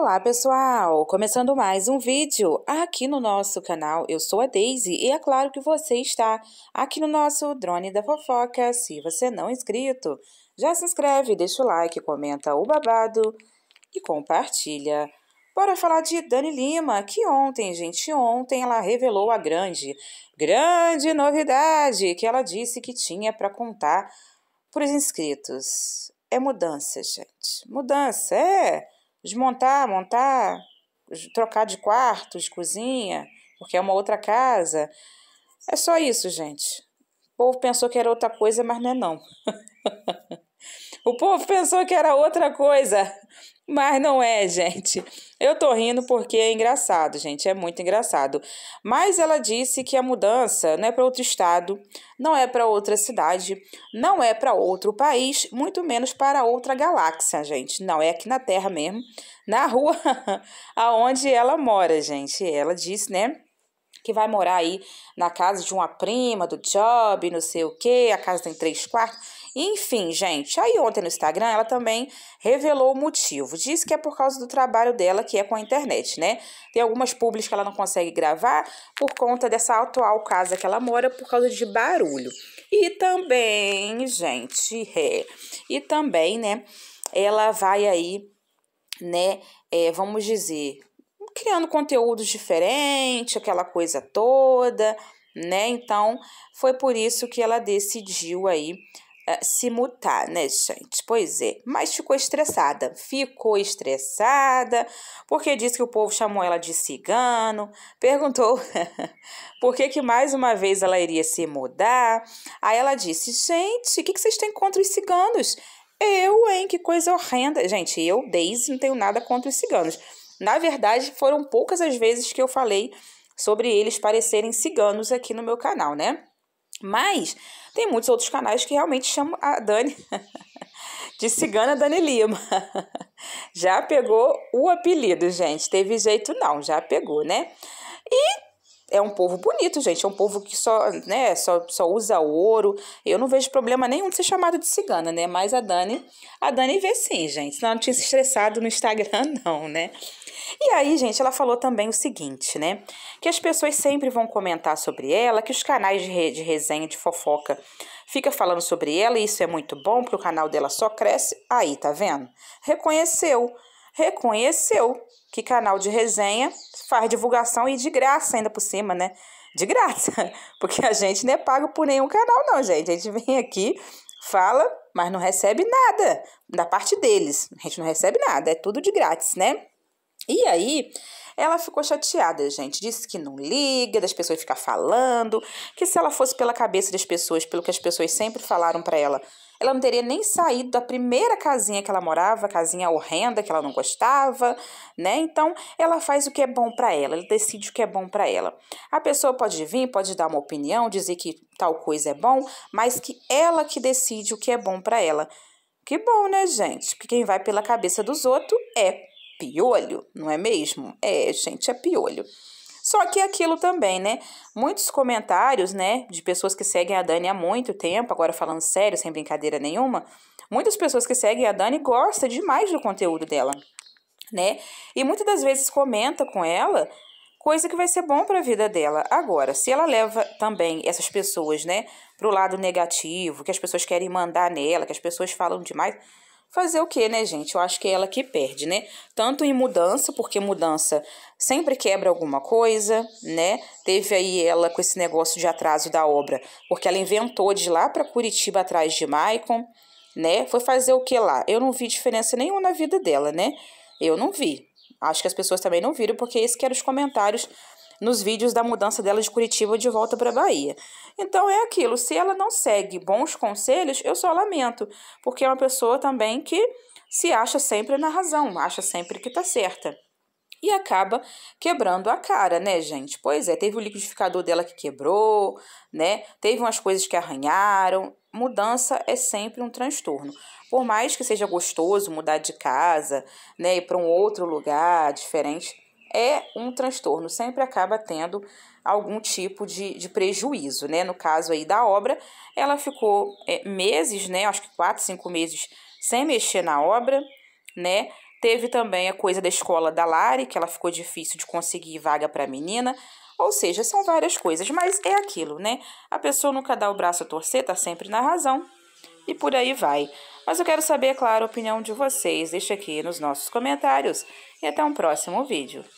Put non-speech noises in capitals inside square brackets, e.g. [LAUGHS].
Olá pessoal, começando mais um vídeo aqui no nosso canal, eu sou a Daisy e é claro que você está aqui no nosso Drone da Fofoca, se você não é inscrito, já se inscreve, deixa o like, comenta o babado e compartilha. Bora falar de Dani Lima, que ontem, gente, ontem ela revelou a grande, grande novidade que ela disse que tinha para contar para os inscritos. É mudança, gente, mudança, é desmontar, montar, trocar de quartos, cozinha, porque é uma outra casa. É só isso, gente. O povo pensou que era outra coisa, mas não é não. [LAUGHS] O povo pensou que era outra coisa, mas não é, gente. Eu tô rindo porque é engraçado, gente, é muito engraçado. Mas ela disse que a mudança não é para outro estado, não é para outra cidade, não é para outro país, muito menos para outra galáxia, gente. Não é aqui na Terra mesmo, na rua [LAUGHS] aonde ela mora, gente. Ela disse, né? que vai morar aí na casa de uma prima, do job, não sei o quê, a casa tem três quartos. Enfim, gente, aí ontem no Instagram ela também revelou o motivo. Diz que é por causa do trabalho dela que é com a internet, né? Tem algumas públicas que ela não consegue gravar por conta dessa atual casa que ela mora por causa de barulho. E também, gente, é, e também, né, ela vai aí, né, é, vamos dizer, criando conteúdos diferentes, aquela coisa toda, né? Então, foi por isso que ela decidiu aí é, se mutar, né, gente? Pois é, mas ficou estressada. Ficou estressada porque disse que o povo chamou ela de cigano, perguntou [LAUGHS] por que, que mais uma vez ela iria se mudar. Aí ela disse: gente, o que, que vocês têm contra os ciganos? Eu, hein? Que coisa horrenda. Gente, eu, Daisy, não tenho nada contra os ciganos. Na verdade, foram poucas as vezes que eu falei sobre eles parecerem ciganos aqui no meu canal, né? Mas tem muitos outros canais que realmente chamam a Dani [LAUGHS] de cigana Dani Lima. [LAUGHS] Já pegou o apelido, gente. Teve jeito não, já pegou, né? é um povo bonito, gente. É um povo que só, né, só, só usa ouro. Eu não vejo problema nenhum de ser chamada de cigana, né? Mas a Dani, a Dani vê sim, gente. Senão ela não tinha se estressado no Instagram, [LAUGHS] não, né? E aí, gente, ela falou também o seguinte, né? Que as pessoas sempre vão comentar sobre ela, que os canais de, re, de resenha, de fofoca, fica falando sobre ela, e isso é muito bom, porque o canal dela só cresce. Aí, tá vendo? Reconheceu reconheceu que canal de resenha faz divulgação e de graça ainda por cima, né? De graça, [LAUGHS] porque a gente não é pago por nenhum canal, não, gente. A gente vem aqui, fala, mas não recebe nada da parte deles. A gente não recebe nada, é tudo de grátis, né? E aí, ela ficou chateada, gente. Disse que não liga das pessoas ficar falando, que se ela fosse pela cabeça das pessoas, pelo que as pessoas sempre falaram para ela, ela não teria nem saído da primeira casinha que ela morava, casinha horrenda que ela não gostava, né? Então, ela faz o que é bom para ela, ela decide o que é bom para ela. A pessoa pode vir, pode dar uma opinião, dizer que tal coisa é bom, mas que ela que decide o que é bom para ela. Que bom, né, gente? Porque quem vai pela cabeça dos outros é piolho, não é mesmo? É, gente, é piolho. Só que é aquilo também, né? Muitos comentários, né, de pessoas que seguem a Dani há muito tempo, agora falando sério, sem brincadeira nenhuma, muitas pessoas que seguem a Dani gostam demais do conteúdo dela, né? E muitas das vezes comenta com ela coisa que vai ser bom para a vida dela. Agora, se ela leva também essas pessoas, né, pro lado negativo, que as pessoas querem mandar nela, que as pessoas falam demais, fazer o que, né, gente? Eu acho que é ela que perde, né? Tanto em mudança, porque mudança sempre quebra alguma coisa, né? Teve aí ela com esse negócio de atraso da obra, porque ela inventou de ir lá para Curitiba atrás de Maicon, né? Foi fazer o que lá? Eu não vi diferença nenhuma na vida dela, né? Eu não vi. Acho que as pessoas também não viram, porque esse que os comentários nos vídeos da mudança dela de Curitiba de volta para Bahia. Então é aquilo, se ela não segue bons conselhos, eu só lamento, porque é uma pessoa também que se acha sempre na razão, acha sempre que está certa. E acaba quebrando a cara, né, gente? Pois é, teve o liquidificador dela que quebrou, né? Teve umas coisas que arranharam. Mudança é sempre um transtorno. Por mais que seja gostoso mudar de casa, né, ir para um outro lugar diferente, é um transtorno, sempre acaba tendo algum tipo de, de prejuízo, né? No caso aí da obra, ela ficou é, meses, né? Acho que quatro, cinco meses sem mexer na obra, né? Teve também a coisa da escola da Lari, que ela ficou difícil de conseguir vaga para menina. Ou seja, são várias coisas, mas é aquilo, né? A pessoa nunca dá o braço a torcer, tá sempre na razão e por aí vai. Mas eu quero saber, claro, a opinião de vocês. Deixe aqui nos nossos comentários e até um próximo vídeo.